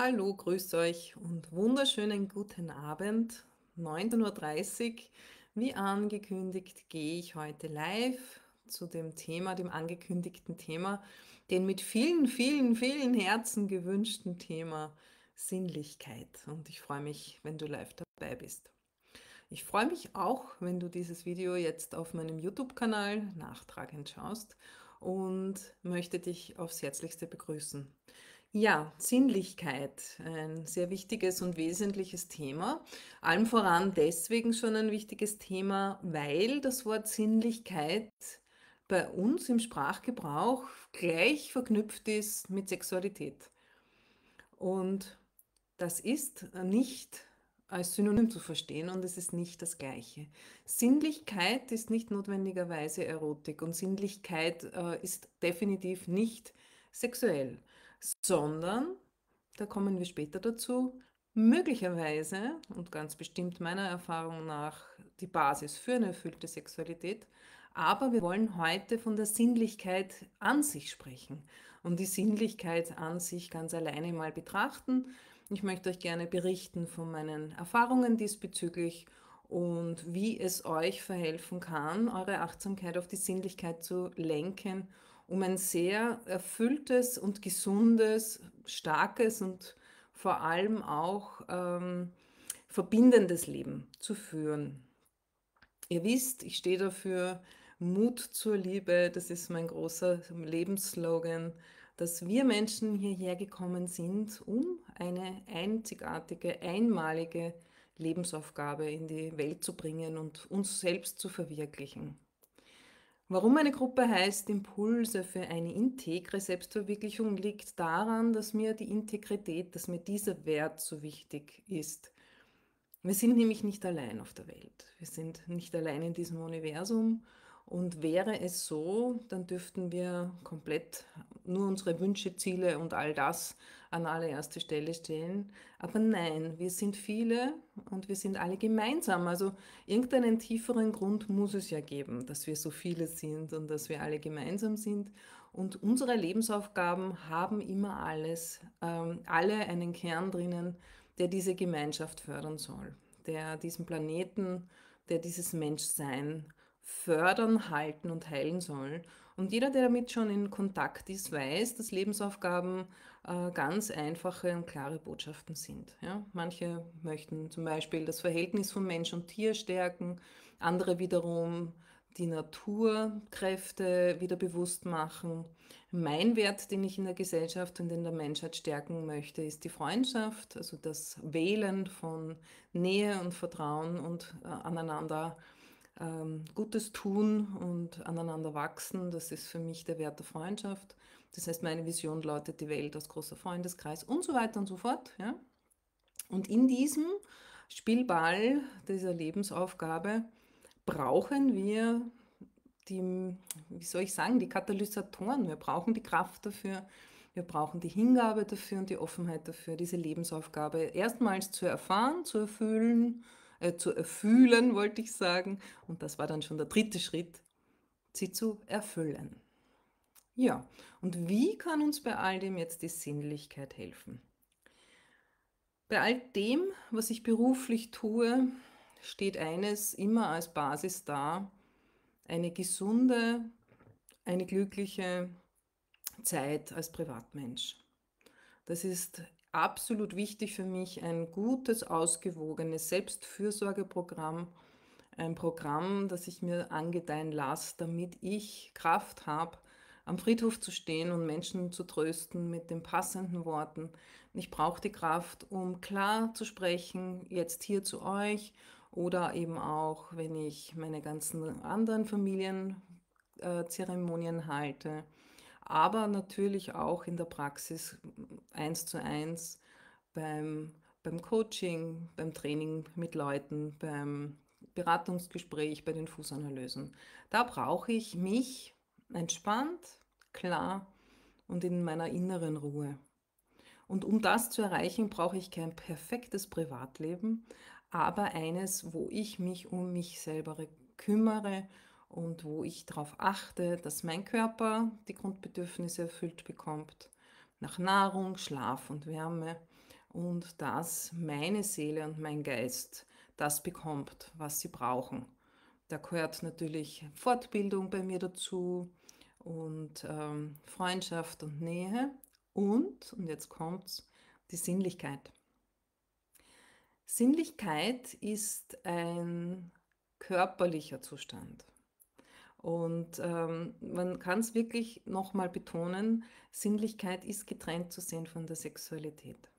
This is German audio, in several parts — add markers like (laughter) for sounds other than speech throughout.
Hallo, grüßt euch und wunderschönen guten Abend. 19.30 Uhr. Wie angekündigt, gehe ich heute live zu dem Thema, dem angekündigten Thema, den mit vielen, vielen, vielen Herzen gewünschten Thema Sinnlichkeit. Und ich freue mich, wenn du live dabei bist. Ich freue mich auch, wenn du dieses Video jetzt auf meinem YouTube-Kanal nachtragend schaust und möchte dich aufs Herzlichste begrüßen. Ja, Sinnlichkeit, ein sehr wichtiges und wesentliches Thema. Allem voran deswegen schon ein wichtiges Thema, weil das Wort Sinnlichkeit bei uns im Sprachgebrauch gleich verknüpft ist mit Sexualität. Und das ist nicht als Synonym zu verstehen und es ist nicht das Gleiche. Sinnlichkeit ist nicht notwendigerweise Erotik und Sinnlichkeit äh, ist definitiv nicht sexuell sondern, da kommen wir später dazu, möglicherweise und ganz bestimmt meiner Erfahrung nach die Basis für eine erfüllte Sexualität. Aber wir wollen heute von der Sinnlichkeit an sich sprechen und die Sinnlichkeit an sich ganz alleine mal betrachten. Ich möchte euch gerne berichten von meinen Erfahrungen diesbezüglich und wie es euch verhelfen kann, eure Achtsamkeit auf die Sinnlichkeit zu lenken um ein sehr erfülltes und gesundes, starkes und vor allem auch ähm, verbindendes Leben zu führen. Ihr wisst, ich stehe dafür, Mut zur Liebe, das ist mein großer Lebensslogan, dass wir Menschen hierher gekommen sind, um eine einzigartige, einmalige Lebensaufgabe in die Welt zu bringen und uns selbst zu verwirklichen. Warum eine Gruppe heißt Impulse für eine integre Selbstverwirklichung liegt daran, dass mir die Integrität, dass mir dieser Wert so wichtig ist. Wir sind nämlich nicht allein auf der Welt. Wir sind nicht allein in diesem Universum und wäre es so, dann dürften wir komplett nur unsere Wünsche, Ziele und all das an allererste Stelle stellen. Aber nein, wir sind viele und wir sind alle gemeinsam. Also irgendeinen tieferen Grund muss es ja geben, dass wir so viele sind und dass wir alle gemeinsam sind. Und unsere Lebensaufgaben haben immer alles, ähm, alle einen Kern drinnen, der diese Gemeinschaft fördern soll, der diesen Planeten, der dieses Menschsein fördern, halten und heilen sollen. Und jeder, der damit schon in Kontakt ist, weiß, dass Lebensaufgaben äh, ganz einfache und klare Botschaften sind. Ja? Manche möchten zum Beispiel das Verhältnis von Mensch und Tier stärken, andere wiederum die Naturkräfte wieder bewusst machen. Mein Wert, den ich in der Gesellschaft und in der Menschheit stärken möchte, ist die Freundschaft, also das Wählen von Nähe und Vertrauen und äh, aneinander ähm, Gutes tun und aneinander wachsen. Das ist für mich der Wert der Freundschaft. Das heißt, meine Vision lautet die Welt als großer Freundeskreis und so weiter und so fort. Ja? Und in diesem Spielball dieser Lebensaufgabe brauchen wir die, wie soll ich sagen, die Katalysatoren. Wir brauchen die Kraft dafür, wir brauchen die Hingabe dafür und die Offenheit dafür, diese Lebensaufgabe erstmals zu erfahren, zu erfüllen äh, zu erfüllen, wollte ich sagen. Und das war dann schon der dritte Schritt, sie zu erfüllen. Ja, und wie kann uns bei all dem jetzt die Sinnlichkeit helfen? Bei all dem, was ich beruflich tue, steht eines immer als Basis da, eine gesunde, eine glückliche Zeit als Privatmensch. Das ist absolut wichtig für mich, ein gutes, ausgewogenes Selbstfürsorgeprogramm, ein Programm, das ich mir angedeihen lasse, damit ich Kraft habe, am Friedhof zu stehen und Menschen zu trösten mit den passenden Worten. Ich brauche die Kraft, um klar zu sprechen, jetzt hier zu euch oder eben auch, wenn ich meine ganzen anderen Familienzeremonien halte aber natürlich auch in der Praxis mm, eins zu eins beim, beim Coaching, beim Training mit Leuten, beim Beratungsgespräch, bei den Fußanalysen. Da brauche ich mich entspannt, klar und in meiner inneren Ruhe. Und um das zu erreichen, brauche ich kein perfektes Privatleben, aber eines, wo ich mich um mich selber kümmere und wo ich darauf achte, dass mein Körper die Grundbedürfnisse erfüllt bekommt nach Nahrung, Schlaf und Wärme und dass meine Seele und mein Geist das bekommt, was sie brauchen. Da gehört natürlich Fortbildung bei mir dazu und ähm, Freundschaft und Nähe und, und jetzt kommt's, die Sinnlichkeit. Sinnlichkeit ist ein körperlicher Zustand. Und ähm, man kann es wirklich nochmal betonen, Sinnlichkeit ist getrennt zu sehen von der Sexualität.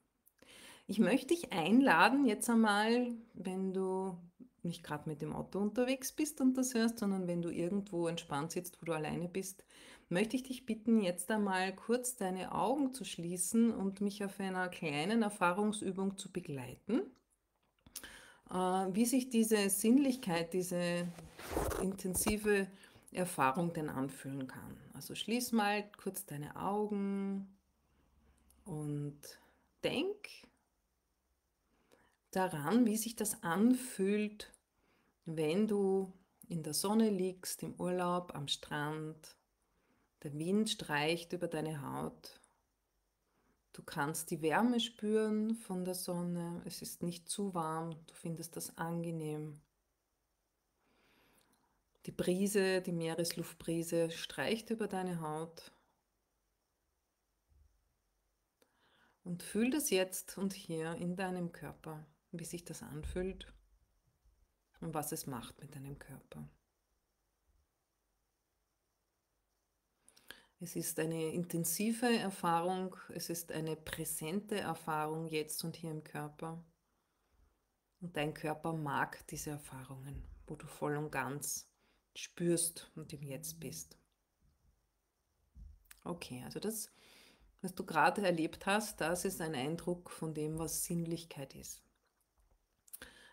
Ich möchte dich einladen, jetzt einmal, wenn du nicht gerade mit dem Auto unterwegs bist und das hörst, sondern wenn du irgendwo entspannt sitzt, wo du alleine bist, möchte ich dich bitten, jetzt einmal kurz deine Augen zu schließen und mich auf einer kleinen Erfahrungsübung zu begleiten äh, wie sich diese Sinnlichkeit, diese intensive Erfahrung denn anfühlen kann. Also schließ mal kurz deine Augen und denk daran, wie sich das anfühlt, wenn du in der Sonne liegst, im Urlaub, am Strand, der Wind streicht über deine Haut. Du kannst die Wärme spüren von der Sonne, es ist nicht zu warm, du findest das angenehm. Die Brise, die Meeresluftbrise streicht über deine Haut. Und fühl das jetzt und hier in deinem Körper, wie sich das anfühlt und was es macht mit deinem Körper. Es ist eine intensive Erfahrung, es ist eine präsente Erfahrung jetzt und hier im Körper. Und dein Körper mag diese Erfahrungen, wo du voll und ganz spürst und im Jetzt bist. Okay, also das, was du gerade erlebt hast, das ist ein Eindruck von dem, was Sinnlichkeit ist.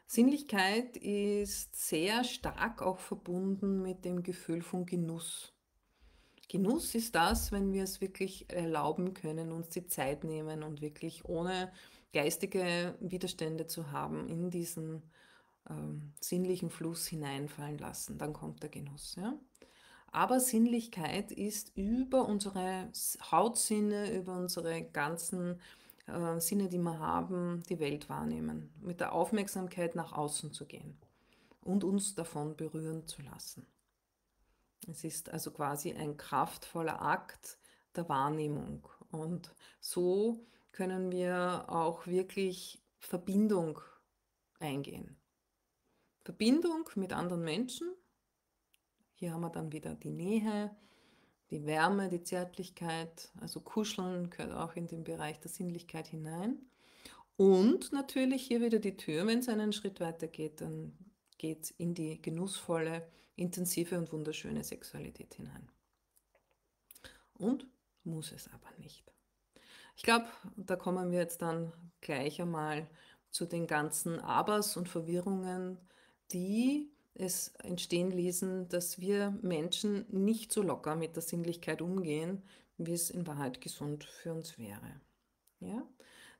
Sinnlichkeit ist sehr stark auch verbunden mit dem Gefühl von Genuss. Genuss ist das, wenn wir es wirklich erlauben können, uns die Zeit nehmen und wirklich ohne geistige Widerstände zu haben, in diesen ähm, sinnlichen Fluss hineinfallen lassen, dann kommt der Genuss. Ja? Aber Sinnlichkeit ist über unsere Hautsinne, über unsere ganzen äh, Sinne, die wir haben, die Welt wahrnehmen, mit der Aufmerksamkeit nach außen zu gehen und uns davon berühren zu lassen. Es ist also quasi ein kraftvoller Akt der Wahrnehmung. Und so können wir auch wirklich Verbindung eingehen. Verbindung mit anderen Menschen. Hier haben wir dann wieder die Nähe, die Wärme, die Zärtlichkeit. Also Kuscheln gehört auch in den Bereich der Sinnlichkeit hinein. Und natürlich hier wieder die Tür, wenn es einen Schritt weiter geht, dann geht es in die genussvolle, intensive und wunderschöne Sexualität hinein. Und muss es aber nicht. Ich glaube, da kommen wir jetzt dann gleich einmal zu den ganzen Abers und Verwirrungen, die es entstehen ließen, dass wir Menschen nicht so locker mit der Sinnlichkeit umgehen, wie es in Wahrheit gesund für uns wäre. Ja?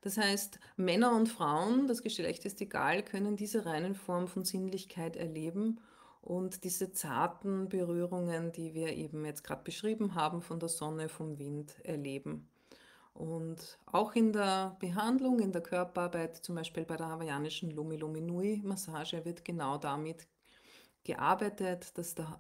Das heißt, Männer und Frauen, das Geschlecht ist egal, können diese reinen Formen von Sinnlichkeit erleben und diese zarten Berührungen, die wir eben jetzt gerade beschrieben haben, von der Sonne, vom Wind erleben. Und auch in der Behandlung, in der Körperarbeit, zum Beispiel bei der hawaiianischen lumi lumi nui massage wird genau damit gearbeitet, dass der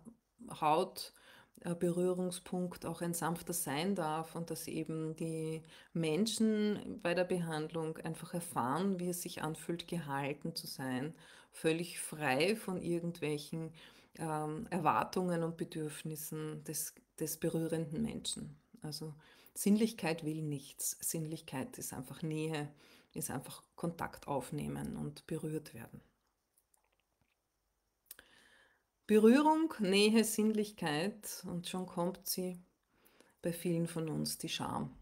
Hautberührungspunkt äh, auch ein sanfter sein darf und dass eben die Menschen bei der Behandlung einfach erfahren, wie es sich anfühlt, gehalten zu sein, völlig frei von irgendwelchen ähm, Erwartungen und Bedürfnissen des, des berührenden Menschen. Also Sinnlichkeit will nichts. Sinnlichkeit ist einfach Nähe, ist einfach Kontakt aufnehmen und berührt werden. Berührung, Nähe, Sinnlichkeit und schon kommt sie bei vielen von uns, die Scham.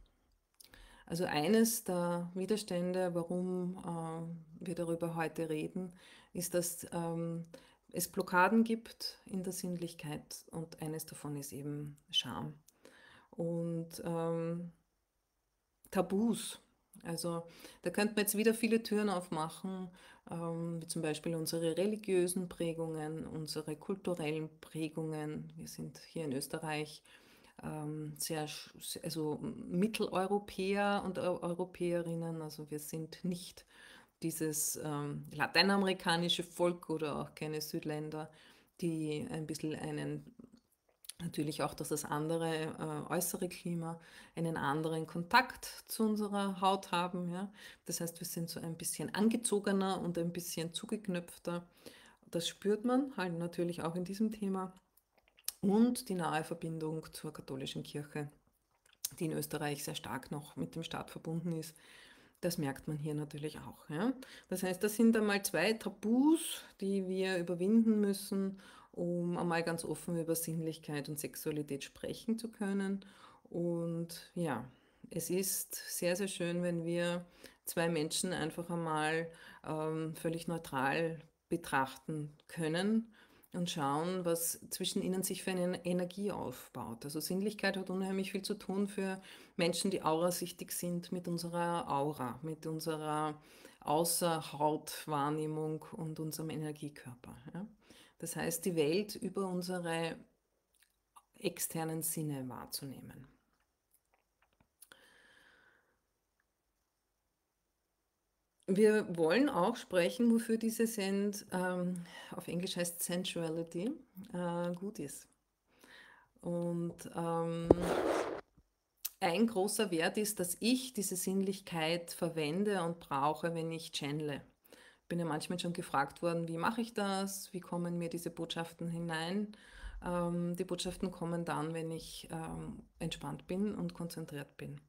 Also eines der Widerstände, warum äh, wir darüber heute reden, ist, dass ähm, es Blockaden gibt in der Sinnlichkeit und eines davon ist eben Scham und ähm, Tabus. Also da könnten wir jetzt wieder viele Türen aufmachen, ähm, wie zum Beispiel unsere religiösen Prägungen, unsere kulturellen Prägungen. Wir sind hier in Österreich ähm, sehr, also Mitteleuropäer und Europäerinnen. Also wir sind nicht dieses ähm, lateinamerikanische Volk oder auch keine Südländer, die ein bisschen einen natürlich auch, dass das andere äh, äußere Klima einen anderen Kontakt zu unserer Haut haben. Ja? Das heißt, wir sind so ein bisschen angezogener und ein bisschen zugeknöpfter. Das spürt man halt natürlich auch in diesem Thema. Und die nahe Verbindung zur katholischen Kirche, die in Österreich sehr stark noch mit dem Staat verbunden ist. Das merkt man hier natürlich auch. Ja? Das heißt, das sind einmal zwei Tabus, die wir überwinden müssen, um einmal ganz offen über Sinnlichkeit und Sexualität sprechen zu können. Und ja, es ist sehr, sehr schön, wenn wir zwei Menschen einfach einmal ähm, völlig neutral betrachten können und schauen, was zwischen ihnen sich für eine Energie aufbaut. Also Sinnlichkeit hat unheimlich viel zu tun für Menschen, die aurasichtig sind mit unserer Aura, mit unserer Außerhautwahrnehmung und unserem Energiekörper. Ja? Das heißt, die Welt über unsere externen Sinne wahrzunehmen. Wir wollen auch sprechen, wofür diese Send, ähm, auf Englisch heißt Sensuality, äh, gut ist. Und ähm, ein großer Wert ist, dass ich diese Sinnlichkeit verwende und brauche, wenn ich channele bin ja manchmal schon gefragt worden, wie mache ich das, wie kommen mir diese Botschaften hinein. Ähm, die Botschaften kommen dann, wenn ich ähm, entspannt bin und konzentriert bin.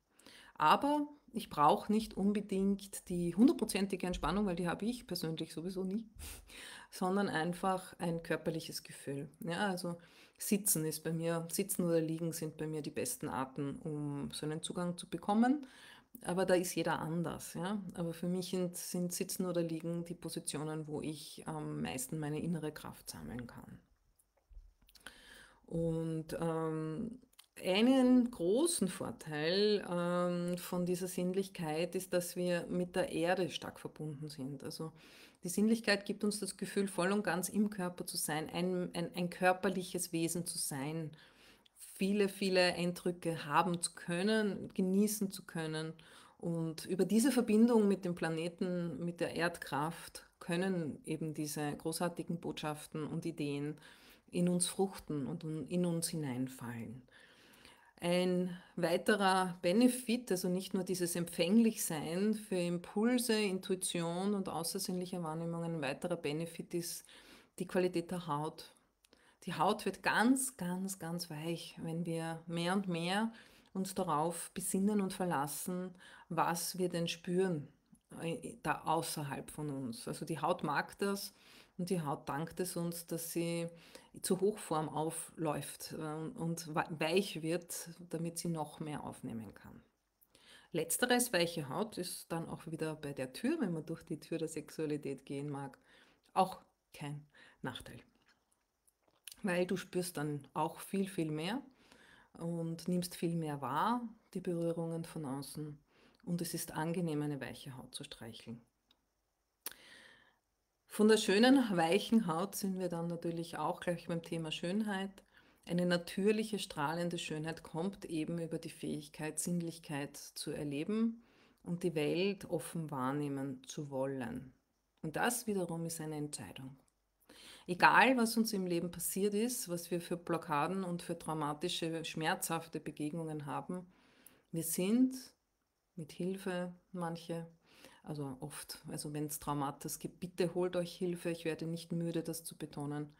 Aber ich brauche nicht unbedingt die hundertprozentige Entspannung, weil die habe ich persönlich sowieso nie, (laughs) sondern einfach ein körperliches Gefühl. Ja, also Sitzen ist bei mir, Sitzen oder Liegen sind bei mir die besten Arten, um so einen Zugang zu bekommen aber da ist jeder anders. Ja? Aber für mich sind, sind Sitzen oder Liegen die Positionen, wo ich am meisten meine innere Kraft sammeln kann. Und ähm, einen großen Vorteil ähm, von dieser Sinnlichkeit ist, dass wir mit der Erde stark verbunden sind. Also die Sinnlichkeit gibt uns das Gefühl, voll und ganz im Körper zu sein, ein, ein, ein körperliches Wesen zu sein viele, viele Eindrücke haben zu können, genießen zu können. Und über diese Verbindung mit dem Planeten, mit der Erdkraft, können eben diese großartigen Botschaften und Ideen in uns fruchten und in uns hineinfallen. Ein weiterer Benefit, also nicht nur dieses Empfänglichsein für Impulse, Intuition und außersinnliche Wahrnehmung, ein weiterer Benefit ist die Qualität der Haut die Haut wird ganz, ganz, ganz weich, wenn wir mehr und mehr uns darauf besinnen und verlassen, was wir denn spüren äh, da außerhalb von uns. Also die Haut mag das und die Haut dankt es uns, dass sie zu Hochform aufläuft äh, und weich wird, damit sie noch mehr aufnehmen kann. Letzteres, weiche Haut, ist dann auch wieder bei der Tür, wenn man durch die Tür der Sexualität gehen mag, auch kein Nachteil weil du spürst dann auch viel, viel mehr und nimmst viel mehr wahr, die Berührungen von außen. Und es ist angenehm, eine weiche Haut zu streicheln. Von der schönen, weichen Haut sind wir dann natürlich auch gleich beim Thema Schönheit. Eine natürliche, strahlende Schönheit kommt eben über die Fähigkeit, Sinnlichkeit zu erleben und die Welt offen wahrnehmen zu wollen. Und das wiederum ist eine Entscheidung egal was uns im Leben passiert ist, was wir für Blockaden und für traumatische, schmerzhafte Begegnungen haben, wir sind mit Hilfe, manche, also oft, also wenn es Traumatas gibt, bitte holt euch Hilfe, ich werde nicht müde, das zu betonen,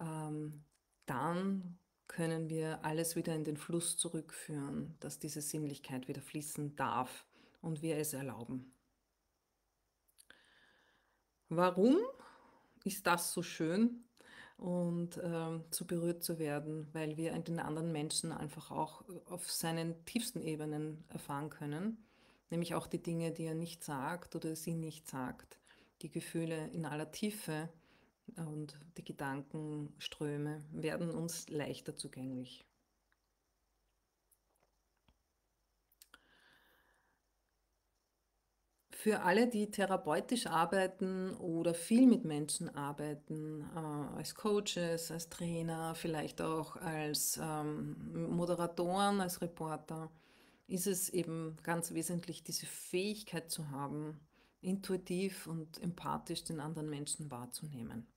ähm, dann können wir alles wieder in den Fluss zurückführen, dass diese Sinnlichkeit wieder fließen darf und wir es erlauben. Warum ist das so schön und ähm, zu berührt zu werden, weil wir den anderen Menschen einfach auch äh, auf seinen tiefsten Ebenen erfahren können, nämlich auch die Dinge, die er nicht sagt oder sie nicht sagt, die Gefühle in aller Tiefe und die Gedankenströme werden uns leichter zugänglich. für alle, die therapeutisch arbeiten oder viel mit Menschen arbeiten, äh, als Coaches, als Trainer, vielleicht auch als ähm, Moderatoren, als Reporter, ist es eben ganz wesentlich, diese Fähigkeit zu haben, intuitiv und empathisch den anderen Menschen wahrzunehmen.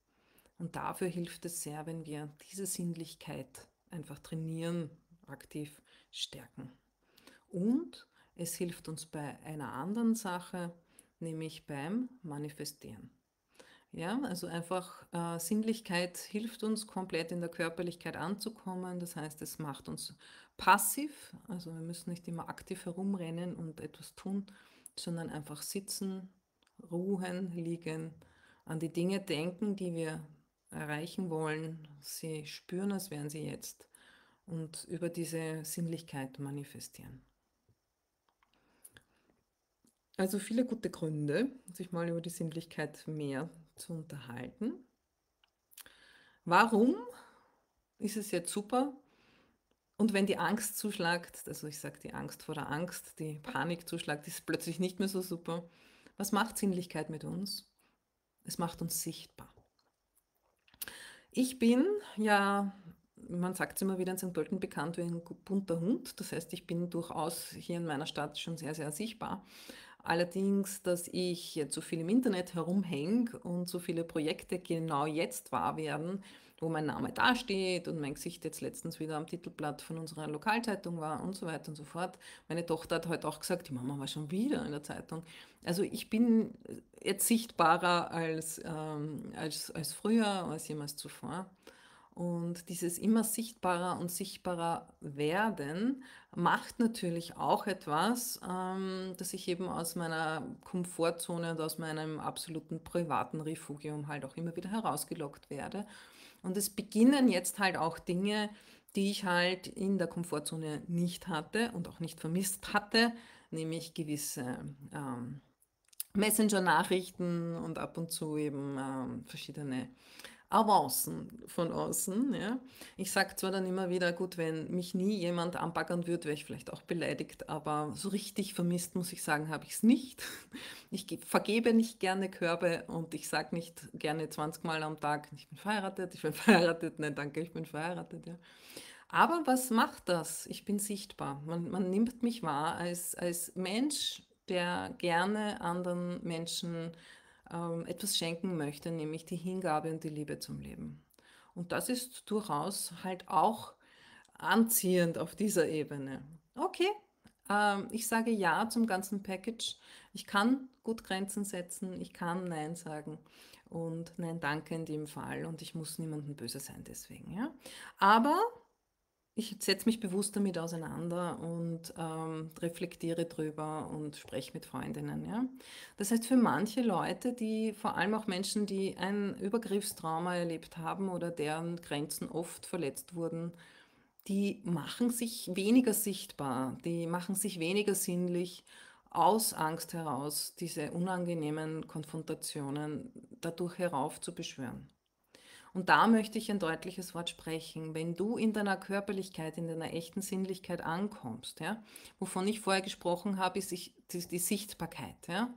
Und dafür hilft es sehr, wenn wir diese Sinnlichkeit einfach trainieren, aktiv stärken. Und es hilft uns bei einer anderen Sache, nämlich beim Manifestieren. Ja, also einfach äh, Sinnlichkeit hilft uns komplett in der Körperlichkeit anzukommen. Das heißt, es macht uns passiv. Also wir müssen nicht immer aktiv herumrennen und etwas tun, sondern einfach sitzen, ruhen, liegen, an die Dinge denken, die wir erreichen wollen. Sie spüren, als wären sie jetzt und über diese Sinnlichkeit manifestieren. Also viele gute Gründe, sich mal über die Sinnlichkeit mehr zu unterhalten. Warum ist es jetzt super? Und wenn die Angst zuschlagt, also ich sage die Angst vor der Angst, die Panik zuschlagt, ist plötzlich nicht mehr so super. Was macht Sinnlichkeit mit uns? Es macht uns sichtbar. Ich bin ja, man sagt es immer wieder in St. Pölten bekannt wie ein bunter Hund. Das heißt, ich bin durchaus hier in meiner Stadt schon sehr, sehr sichtbar. Allerdings, dass ich zu viel im Internet herumhänge und so viele Projekte genau jetzt wahr werden, wo mein Name dasteht und mein Gesicht jetzt letztens wieder am Titelblatt von unserer Lokalzeitung war und so weiter und so fort. Meine Tochter hat heute auch gesagt, die Mama war schon wieder in der Zeitung. Also ich bin jetzt sichtbarer als, ähm, als, als früher, als jemals zuvor. Und dieses immer sichtbarer und sichtbarer werden macht natürlich auch etwas, ähm, dass ich eben aus meiner Komfortzone und aus meinem absoluten privaten Refugium halt auch immer wieder herausgelockt werde. Und es beginnen jetzt halt auch Dinge, die ich halt in der Komfortzone nicht hatte und auch nicht vermisst hatte, nämlich gewisse ähm, Messenger-Nachrichten und ab und zu eben ähm, verschiedene Avancen von außen. Ja. Ich sage zwar dann immer wieder, gut, wenn mich nie jemand anpackern würde, wäre ich vielleicht auch beleidigt, aber so richtig vermisst, muss ich sagen, habe ich es nicht. Ich vergebe nicht gerne Körbe und ich sage nicht gerne 20 Mal am Tag, ich bin verheiratet, ich bin (laughs) verheiratet, nein, danke, ich bin verheiratet. Ja. Aber was macht das? Ich bin sichtbar. Man, man nimmt mich wahr als, als Mensch, der gerne anderen Menschen ähm, etwas schenken möchte, nämlich die Hingabe und die Liebe zum Leben. Und das ist durchaus halt auch anziehend auf dieser Ebene. Okay, ähm, ich sage Ja zum ganzen Package. Ich kann gut Grenzen setzen, ich kann Nein sagen und Nein danke in dem Fall und ich muss niemandem böse sein deswegen. Ja? Aber ich setze mich bewusst damit auseinander und ähm, reflektiere drüber und spreche mit Freundinnen. Ja? Das heißt, für manche Leute, die vor allem auch Menschen, die ein Übergriffstrauma erlebt haben oder deren Grenzen oft verletzt wurden, die machen sich weniger sichtbar, die machen sich weniger sinnlich aus Angst heraus, diese unangenehmen Konfrontationen dadurch heraufzubeschwören. Und da möchte ich ein deutliches Wort sprechen. Wenn du in deiner Körperlichkeit, in deiner echten Sinnlichkeit ankommst, ja, wovon ich vorher gesprochen habe, ist die, die Sichtbarkeit. Ja.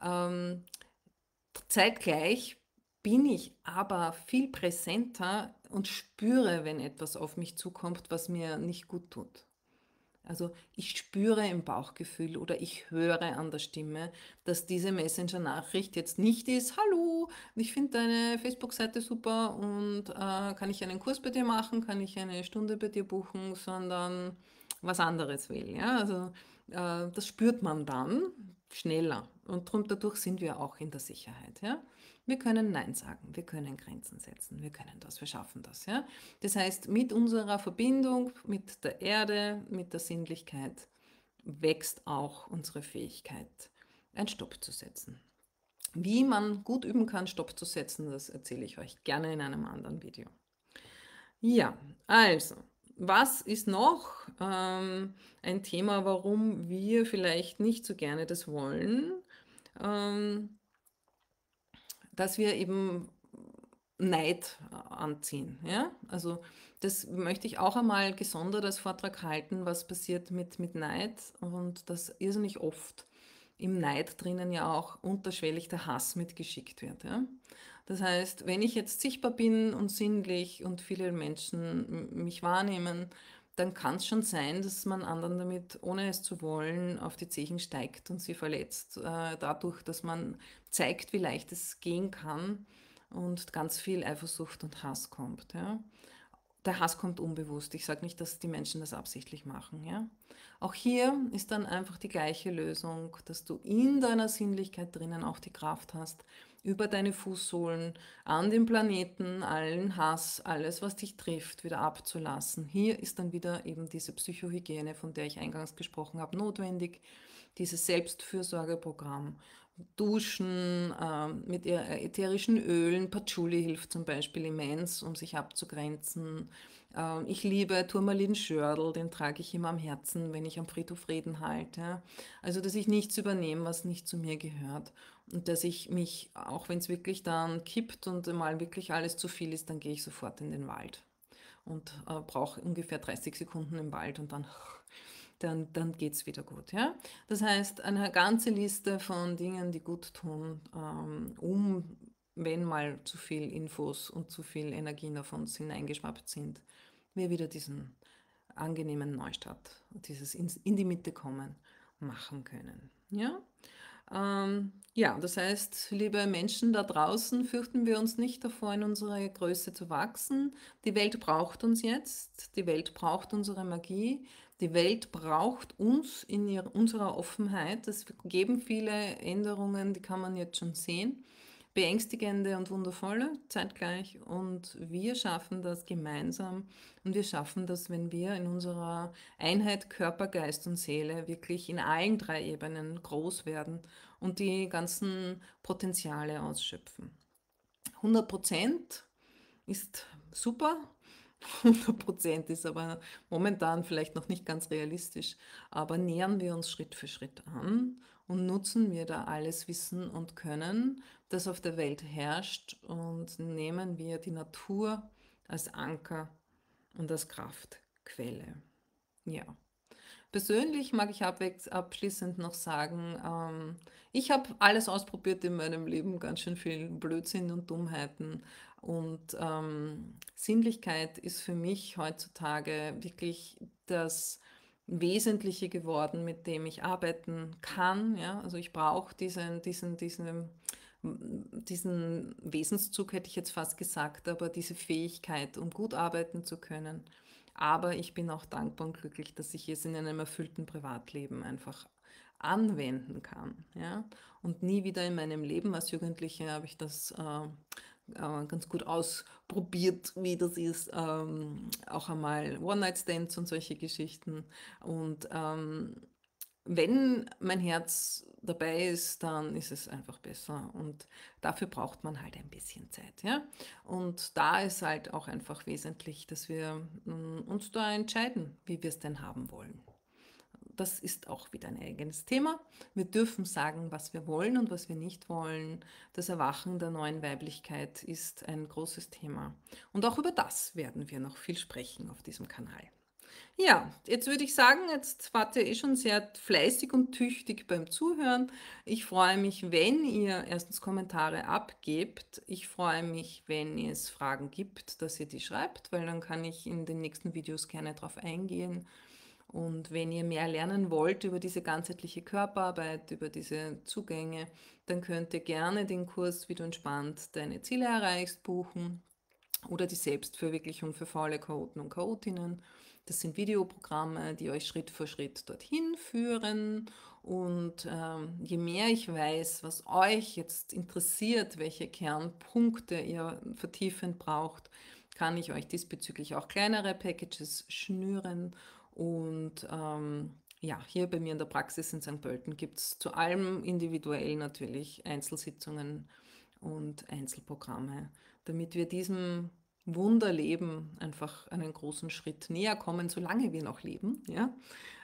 Ähm, zeitgleich bin ich aber viel präsenter und spüre, wenn etwas auf mich zukommt, was mir nicht gut tut. Also ich spüre im Bauchgefühl oder ich höre an der Stimme, dass diese Messenger-Nachricht jetzt nicht ist, hallo, ich finde deine Facebook-Seite super und äh, kann ich einen Kurs bei dir machen, kann ich eine Stunde bei dir buchen, sondern was anderes will. Ja? Also äh, das spürt man dann schneller und drum, dadurch sind wir auch in der Sicherheit. Ja? Wir können Nein sagen, wir können Grenzen setzen, wir können das, wir schaffen das. Ja? Das heißt, mit unserer Verbindung mit der Erde, mit der Sinnlichkeit wächst auch unsere Fähigkeit, einen Stopp zu setzen. Wie man gut üben kann, Stopp zu setzen, das erzähle ich euch gerne in einem anderen Video. Ja, also, was ist noch ähm, ein Thema, warum wir vielleicht nicht so gerne das wollen? Ähm, dass wir eben Neid anziehen. Ja? Also das möchte ich auch einmal gesondert als Vortrag halten, was passiert mit, mit Neid und dass irrsinnig oft im Neid drinnen ja auch unterschwellig der Hass mitgeschickt wird. Ja? Das heißt, wenn ich jetzt sichtbar bin und sinnlich und viele Menschen mich wahrnehmen, dann kann es schon sein, dass man anderen damit, ohne es zu wollen, auf die Zehen steigt und sie verletzt, äh, dadurch, dass man zeigt, wie leicht es gehen kann und ganz viel Eifersucht und Hass kommt. Ja? Der Hass kommt unbewusst. Ich sage nicht, dass die Menschen das absichtlich machen. Ja? Auch hier ist dann einfach die gleiche Lösung, dass du in deiner Sinnlichkeit drinnen auch die Kraft hast, über deine Fußsohlen, an den Planeten, allen Hass, alles, was dich trifft, wieder abzulassen. Hier ist dann wieder eben diese Psychohygiene, von der ich eingangs gesprochen habe, notwendig. Dieses Selbstfürsorgeprogramm, Duschen äh, mit ätherischen Ölen, Patchouli hilft zum Beispiel immens, um sich abzugrenzen. Ähm, ich liebe Turmalin-Schördel, den trage ich immer am Herzen, wenn ich am Friedhof Reden halte. Also, dass ich nichts übernehme, was nicht zu mir gehört. Und dass ich mich, auch wenn es wirklich dann kippt und mal wirklich alles zu viel ist, dann gehe ich sofort in den Wald und äh, brauche ungefähr 30 Sekunden im Wald und dann, (laughs) dann, dann geht es wieder gut. Ja? Das heißt, eine ganze Liste von Dingen, die gut tun, ähm, um, wenn mal zu viel Infos und zu viel Energien auf uns hineingeschwappt sind, wir wieder diesen angenehmen Neustart, dieses in, die Mitte kommen, machen können. Ja? Ähm, ja, das heißt, liebe Menschen da draußen, fürchten wir uns nicht davor, in unserer Größe zu wachsen. Die Welt braucht uns jetzt, die Welt braucht unsere Magie, die Welt braucht uns in ihrer, unserer Offenheit. Es geben viele Änderungen, die kann man jetzt schon sehen beängstigende und wundervolle zeitgleich. Und wir schaffen das gemeinsam und wir schaffen das, wenn wir in unserer Einheit Körper, Geist und Seele wirklich in allen drei Ebenen groß werden und die ganzen Potenziale ausschöpfen. 100 Prozent ist super. 100 (laughs) Prozent ist aber momentan vielleicht noch nicht ganz realistisch, aber nähern wir uns Schritt für Schritt an und nutzen wir da alles Wissen und Können, das auf der Welt herrscht und nehmen wir die Natur als Anker und als Kraftquelle. Ja. Persönlich mag ich abschließend noch sagen, ähm, ich habe alles ausprobiert in meinem Leben, ganz schön viel Blödsinn und Dummheiten. Und ähm, Sinnlichkeit ist für mich heutzutage wirklich das Wesentliche geworden, mit dem ich arbeiten kann. Ja? Also ich brauche diesen, diesen, diesen, diesen Wesenszug, hätte ich jetzt fast gesagt, aber diese Fähigkeit, um gut arbeiten zu können. Aber ich bin auch dankbar und glücklich, dass ich es in einem erfüllten Privatleben einfach anwenden kann. Ja? Und nie wieder in meinem Leben als Jugendliche habe ich das äh, äh, ganz gut ausprobiert, wie das ist. Ähm, auch einmal One-Night-Stands und solche Geschichten. Und ähm, wenn mein Herz dabei ist, dann ist es einfach besser. Und dafür braucht man halt ein bisschen Zeit. Ja? Und da ist halt auch einfach wesentlich, dass wir mm, uns da entscheiden, wie wir es denn haben wollen das ist auch wieder ein eigenes Thema. Wir dürfen sagen, was wir wollen und was wir nicht wollen. Das Erwachen der neuen Weiblichkeit ist ein großes Thema. Und auch über das werden wir noch viel sprechen auf diesem Kanal. Ja, jetzt würde ich sagen, jetzt wart ihr eh schon sehr fleißig und tüchtig beim Zuhören. Ich freue mich, wenn ihr erstens Kommentare abgebt. Ich freue mich, wenn es Fragen gibt, dass ihr die schreibt, weil dann kann ich in den nächsten Videos gerne darauf eingehen. Und wenn ihr mehr lernen wollt über diese ganzheitliche Körperarbeit, über diese Zugänge, dann könnt ihr gerne den Kurs, wie du entspannt deine Ziele erreichst, buchen oder die Selbstverwirklichung für faule Chaoten und Chaotinnen. Das sind Videoprogramme, die euch Schritt für Schritt dorthin führen. Und ähm, je mehr ich weiß, was euch jetzt interessiert, welche Kernpunkte ihr vertiefend braucht, kann ich euch diesbezüglich auch kleinere Packages schnüren und ähm, ja, hier bei mir in der Praxis in St. Pölten gibt es zu allem individuell natürlich Einzelsitzungen und Einzelprogramme, damit wir diesem Wunderleben einfach einen großen Schritt näher kommen, solange wir noch leben, ja,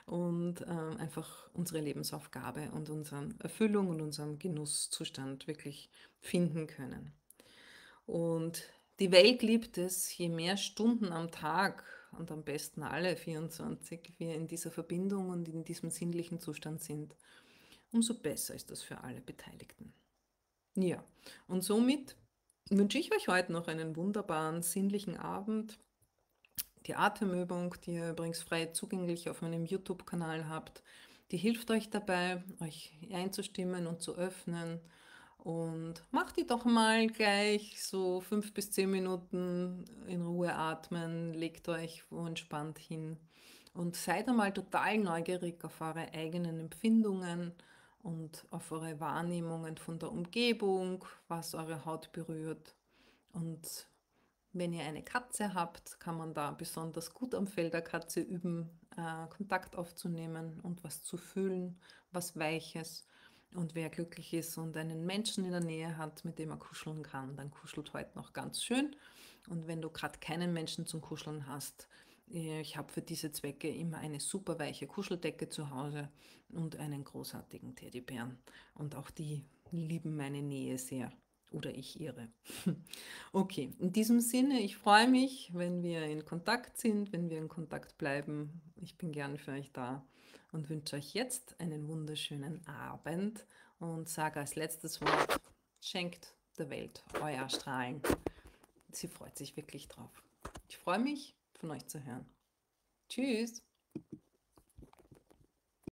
und äh, einfach unsere Lebensaufgabe und unseren Erfüllung und unseren Genusszustand wirklich finden können. Und die Welt liebt es, je mehr Stunden am Tag und am besten alle 24 wir in dieser Verbindung und in diesem sinnlichen Zustand sind, umso besser ist das für alle Beteiligten. Ja, und somit wünsche ich euch heute noch einen wunderbaren sinnlichen Abend. Die Atemübung, die ihr übrigens frei zugänglich auf meinem YouTube-Kanal habt, die hilft euch dabei, euch einzustimmen und zu öffnen und mach die doch mal gleich so fünf bis zehn Minuten in Ruhe atmen, legt euch entspannt hin und seid einmal total neugierig auf eure eigenen Empfindungen und auf eure Wahrnehmungen von der Umgebung, was eure Haut berührt. Und wenn ihr eine Katze habt, kann man da besonders gut am Fell der Katze üben, äh, Kontakt aufzunehmen und was zu fühlen, was Weiches und wer glücklich ist und einen Menschen in der Nähe hat, mit dem er kuscheln kann, dann kuschelt heute noch ganz schön. Und wenn du gerade keinen Menschen zum Kuscheln hast, äh, ich habe für diese Zwecke immer eine super weiche Kuscheldecke zu Hause und einen großartigen Teddybären. Und auch die lieben meine Nähe sehr. Oder ich ihre. (laughs) Okay, in diesem Sinne, ich freue mich, wenn wir in Kontakt sind, wenn wir in Kontakt bleiben. Ich bin gern für euch da und wünsche euch jetzt einen wunderschönen Abend und sage als letztes Wort, schenkt der Welt euer Strahlen. Sie freut sich wirklich drauf. Ich freue mich, von euch zu hören. Tschüss.